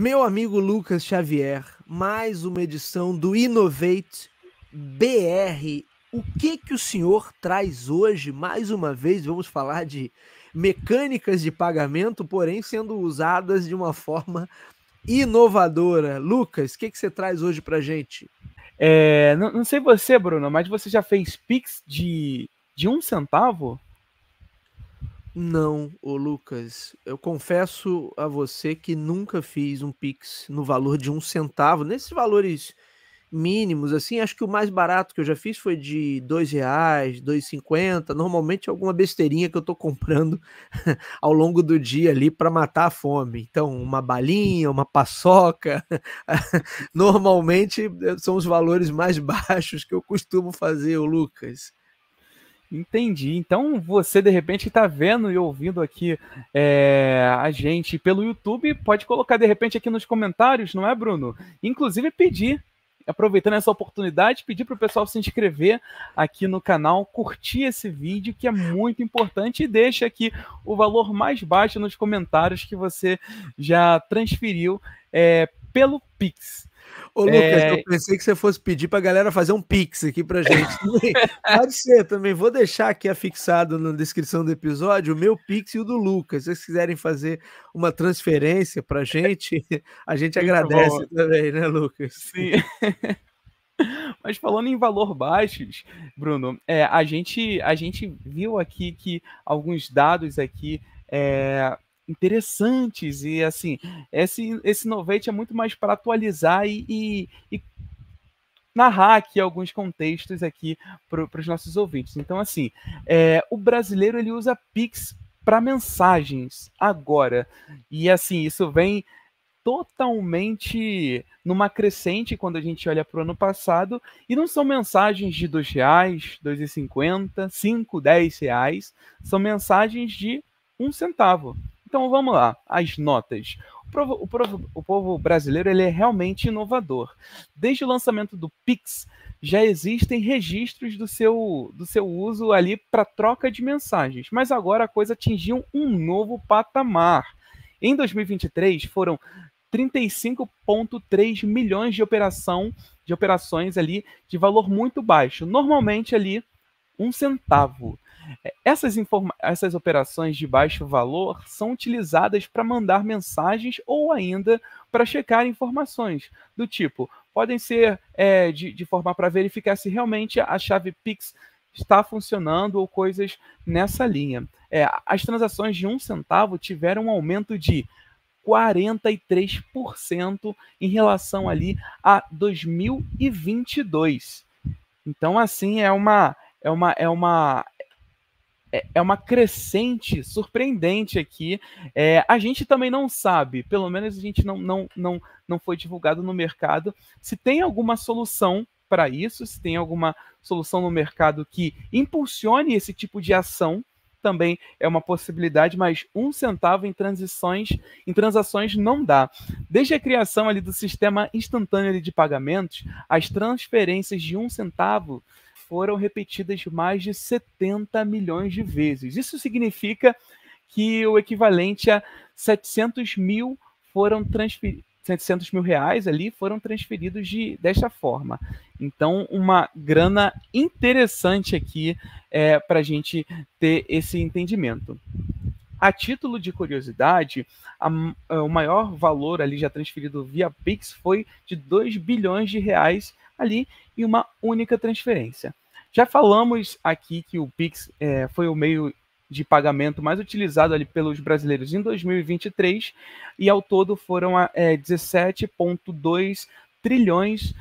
Meu amigo Lucas Xavier, mais uma edição do Innovate BR. O que que o senhor traz hoje? Mais uma vez vamos falar de mecânicas de pagamento, porém sendo usadas de uma forma inovadora. Lucas, o que que você traz hoje para gente? É, não, não sei você, Bruno, mas você já fez Pix de, de um centavo? Não, o Lucas, eu confesso a você que nunca fiz um Pix no valor de um centavo, nesses valores mínimos, assim, acho que o mais barato que eu já fiz foi de dois reais, dois cinquenta, normalmente é alguma besteirinha que eu estou comprando ao longo do dia ali para matar a fome, então uma balinha, uma paçoca, normalmente eh, são os valores mais baixos que eu costumo fazer, o Lucas. Entendi. Então você de repente está vendo e ouvindo aqui é, a gente pelo YouTube, pode colocar de repente aqui nos comentários, não é, Bruno? Inclusive pedir, aproveitando essa oportunidade, pedir para o pessoal se inscrever aqui no canal, curtir esse vídeo que é muito importante e deixa aqui o valor mais baixo nos comentários que você já transferiu é, pelo Pix. Ô, Lucas, é... eu pensei que você fosse pedir para a galera fazer um pix aqui pra gente. Pode ser também. Vou deixar aqui afixado na descrição do episódio o meu pix e o do Lucas. Se vocês quiserem fazer uma transferência pra gente, a gente Muito agradece bom. também, né, Lucas? Sim. Mas falando em valor baixos, Bruno, é, a, gente, a gente viu aqui que alguns dados aqui é, interessantes. E assim, esse, esse Novate é muito mais para atualizar e, e, e, narrar aqui alguns contextos aqui para os nossos ouvintes. Então, assim, é, o brasileiro ele usa Pix para mensagens agora. E assim, isso vem totalmente numa crescente quando a gente olha para o ano passado e não são mensagens de dois reais, dois e cinquenta, cinco, dez reais, são mensagens de um centavo. Então vamos lá, as notas. O povo, o povo, o povo brasileiro ele é realmente inovador. Desde o lançamento do Pix, já existem registros do seu, do seu uso ali para troca de mensagens, mas agora a coisa atingiu um novo patamar. Em 2023, foram 35,3 milhões de operação de operações ali de valor muito baixo, normalmente ali um centavo. Essas, essas operações de baixo valor são utilizadas para mandar mensagens ou ainda para checar informações do tipo podem ser é, de, de forma para verificar se realmente a chave Pix está funcionando ou coisas nessa linha. É, as transações de um centavo tiveram um aumento de 43% em relação ali a 2022. Então, assim, é uma é uma é uma é, é uma crescente surpreendente aqui. É, a gente também não sabe, pelo menos a gente não, não, não, não foi divulgado no mercado, se tem alguma solução para isso, se tem alguma solução no mercado que impulsione esse tipo de ação. Também é uma possibilidade, mas um centavo em transições, em transações não dá. Desde a criação ali do sistema instantâneo de pagamentos, as transferências de um centavo foram repetidas mais de 70 milhões de vezes. Isso significa que o equivalente a 700 mil foram transferidos. 700 mil reais ali foram transferidos de, desta forma. Então, uma grana interessante aqui é, para a gente ter esse entendimento. A título de curiosidade, a, a, é, o maior valor ali já transferido via Pix foi de 2 bilhões de reais ali em uma única transferência. Já falamos aqui que o Pix é, foi o meio de pagamento mais utilizado ali pelos brasileiros em 2023 e ao todo foram é, 17,2 trilhões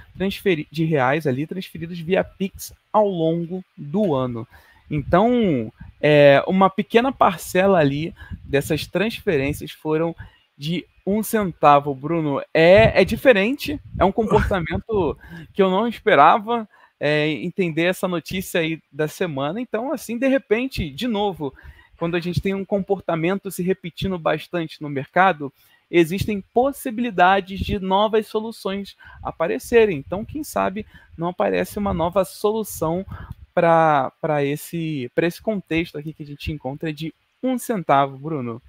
de reais ali transferidos via Pix ao longo do ano. Então, é, uma pequena parcela ali dessas transferências foram de um centavo, Bruno. É, é diferente, é um comportamento que eu não esperava é, entender essa notícia aí da semana. Então, assim, de repente, de novo, quando a gente tem um comportamento se repetindo bastante no mercado, existem possibilidades de novas soluções aparecerem. Então, quem sabe não aparece uma nova solução para esse, esse contexto aqui que a gente encontra de um centavo, Bruno.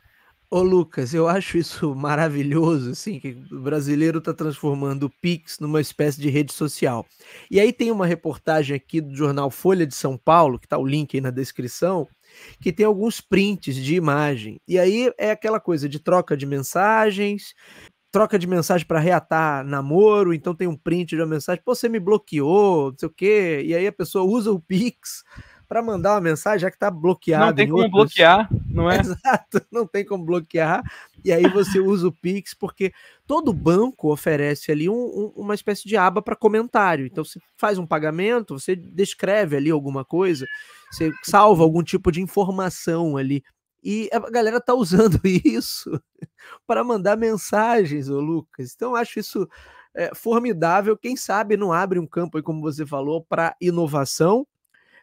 Ô Lucas, eu acho isso maravilhoso, assim, que o brasileiro está transformando o Pix numa espécie de rede social. E aí tem uma reportagem aqui do jornal Folha de São Paulo, que está o link aí na descrição, que tem alguns prints de imagem. E aí é aquela coisa de troca de mensagens, troca de mensagem para reatar namoro, então tem um print de uma mensagem, pô, você me bloqueou, não sei o quê, e aí a pessoa usa o Pix para mandar uma mensagem, já que está bloqueado. Não tem como outros. bloquear, não é? Exato, não tem como bloquear. E aí você usa o Pix, porque todo banco oferece ali um, um, uma espécie de aba para comentário. Então você faz um pagamento, você descreve ali alguma coisa, você salva algum tipo de informação ali. E a galera tá usando isso para mandar mensagens, ô Lucas. Então acho isso é, formidável. Quem sabe não abre um campo aí, como você falou, para inovação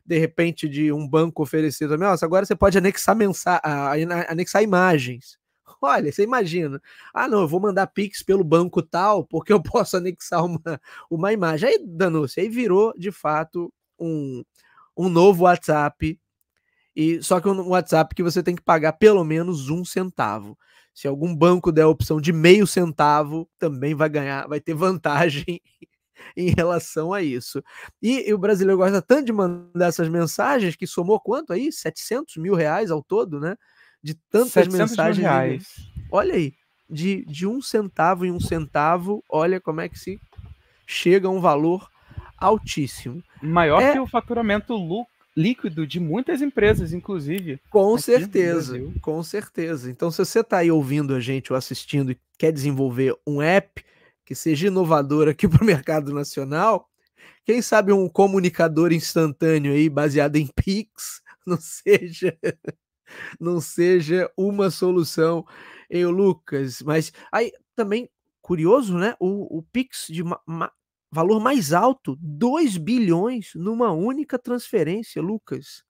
de repente, de um banco oferecer também, nossa, agora você pode anexar, mensa anexar imagens. Olha, você imagina. Ah, não, eu vou mandar Pix pelo banco tal, porque eu posso anexar uma, uma imagem. Aí danou-se, aí virou de fato um, um novo WhatsApp. E, só que um WhatsApp que você tem que pagar pelo menos um centavo. Se algum banco der a opção de meio centavo, também vai ganhar, vai ter vantagem em relação a isso. E, e, o brasileiro gosta tanto de mandar essas mensagens que somou quanto aí? 700 mil reais ao todo, né? De tantas mensagens. Mil reais. Olha aí, de, de um centavo em um centavo, olha como é que se chega a um valor altíssimo. Maior é... que o faturamento lucro líquido de muitas empresas, inclusive. Com certeza, com certeza. Então, se você está aí ouvindo a gente ou assistindo e quer desenvolver um app que seja inovador aqui para o mercado nacional. Quem sabe um comunicador instantâneo aí baseado em Pix não seja não seja uma solução, hein, Lucas? Mas aí também curioso, né? O, o Pix de ma, ma, valor mais alto, 2 bilhões numa única transferência, Lucas.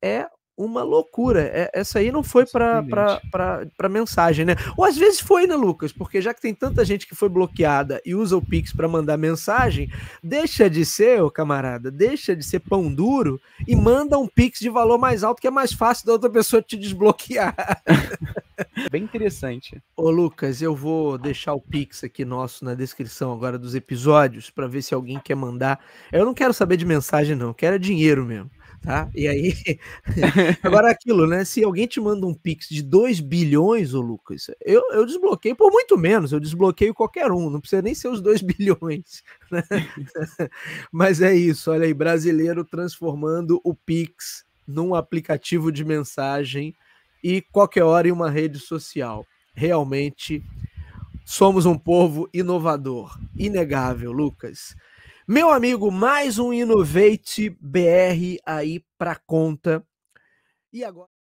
É uma loucura. É, essa aí não foi para mensagem, né? Ou às vezes foi, né, Lucas? Porque já que tem tanta gente que foi bloqueada e usa o Pix para mandar mensagem, deixa de ser, ô, camarada, deixa de ser pão duro e manda um Pix de valor mais alto, que é mais fácil da outra pessoa te desbloquear. Bem interessante. Ô, Lucas, eu vou deixar o Pix aqui nosso na descrição agora dos episódios para ver se alguém quer mandar. Eu não quero saber de mensagem, não, eu quero é dinheiro mesmo tá? E aí, agora aquilo, né? Se alguém te manda um Pix de 2 bilhões, ô Lucas, eu, eu desbloqueio por muito menos, eu desbloqueio qualquer um, não precisa nem ser os 2 bilhões, né? Mas é isso, olha aí, brasileiro transformando o Pix num aplicativo de mensagem e qualquer hora em uma rede social. Realmente somos um povo inovador, inegável, Lucas. Meu amigo, mais um Innovate BR aí para conta. E agora